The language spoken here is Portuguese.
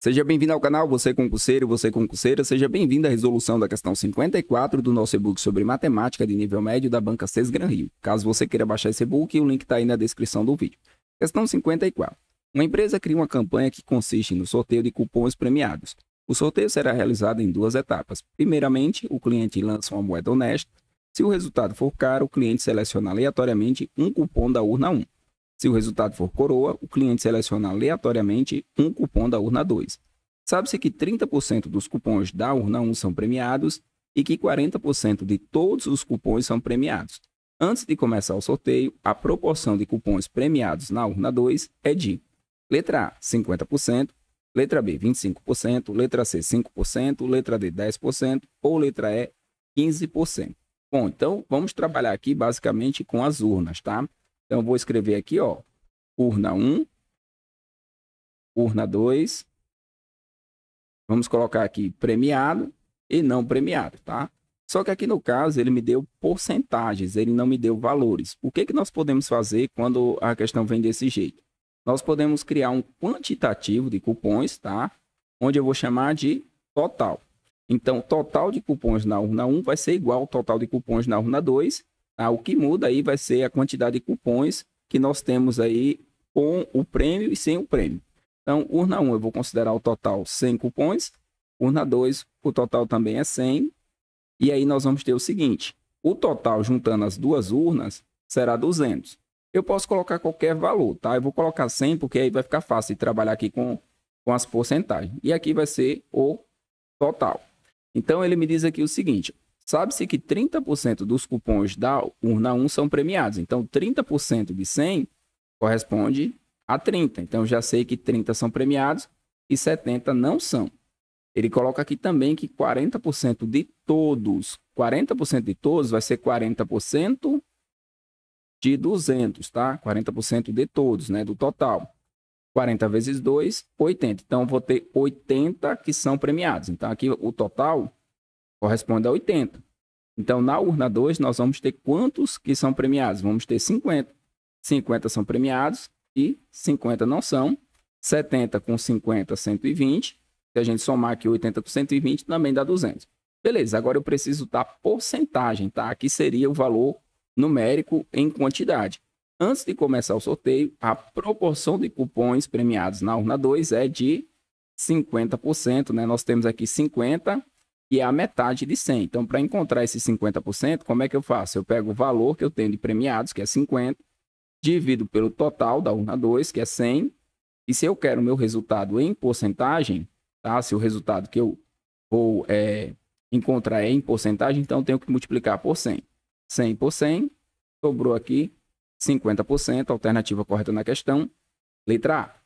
Seja bem-vindo ao canal, você é concurseiro, você é concurseira, seja bem-vindo à resolução da questão 54 do nosso e-book sobre matemática de nível médio da banca CES Gran Rio. Caso você queira baixar esse e-book, o link está aí na descrição do vídeo. Questão 54. Uma empresa cria uma campanha que consiste no sorteio de cupons premiados. O sorteio será realizado em duas etapas. Primeiramente, o cliente lança uma moeda honesta. Se o resultado for caro, o cliente seleciona aleatoriamente um cupom da urna 1. Se o resultado for coroa, o cliente seleciona aleatoriamente um cupom da urna 2. Sabe-se que 30% dos cupons da urna 1 são premiados e que 40% de todos os cupons são premiados. Antes de começar o sorteio, a proporção de cupons premiados na urna 2 é de letra A, 50%, letra B, 25%, letra C, 5%, letra D, 10% ou letra E, 15%. Bom, então vamos trabalhar aqui basicamente com as urnas, tá? Então, vou escrever aqui, ó, urna 1, urna 2. Vamos colocar aqui premiado e não premiado, tá? Só que aqui no caso, ele me deu porcentagens, ele não me deu valores. O que, que nós podemos fazer quando a questão vem desse jeito? Nós podemos criar um quantitativo de cupons, tá? Onde eu vou chamar de total. Então, total de cupons na urna 1 vai ser igual ao total de cupons na urna 2 ah, o que muda aí vai ser a quantidade de cupons que nós temos aí com o prêmio e sem o prêmio. Então, urna 1 eu vou considerar o total 100 cupons, urna 2 o total também é 100, e aí nós vamos ter o seguinte, o total juntando as duas urnas será 200. Eu posso colocar qualquer valor, tá? Eu vou colocar 100 porque aí vai ficar fácil de trabalhar aqui com, com as porcentagens. E aqui vai ser o total. Então, ele me diz aqui o seguinte, Sabe-se que 30% dos cupons da urna 1 são premiados. Então, 30% de 100 corresponde a 30. Então, já sei que 30 são premiados e 70 não são. Ele coloca aqui também que 40% de todos, 40% de todos vai ser 40% de 200, tá? 40% de todos, né? Do total. 40 vezes 2, 80. Então, vou ter 80 que são premiados. Então, aqui o total corresponde a 80. Então, na urna 2, nós vamos ter quantos que são premiados? Vamos ter 50. 50 são premiados e 50 não são. 70 com 50, 120. Se a gente somar aqui 80 com 120, também dá 200. Beleza, agora eu preciso da porcentagem, tá? Aqui seria o valor numérico em quantidade. Antes de começar o sorteio, a proporção de cupons premiados na urna 2 é de 50%, né? Nós temos aqui 50, que é a metade de 100. Então, para encontrar esses 50%, como é que eu faço? Eu pego o valor que eu tenho de premiados, que é 50, divido pelo total da urna 2, que é 100, e se eu quero o meu resultado em porcentagem, tá? se o resultado que eu vou é, encontrar é em porcentagem, então eu tenho que multiplicar por 100. 100 por 100, sobrou aqui 50%, alternativa correta na questão, letra A.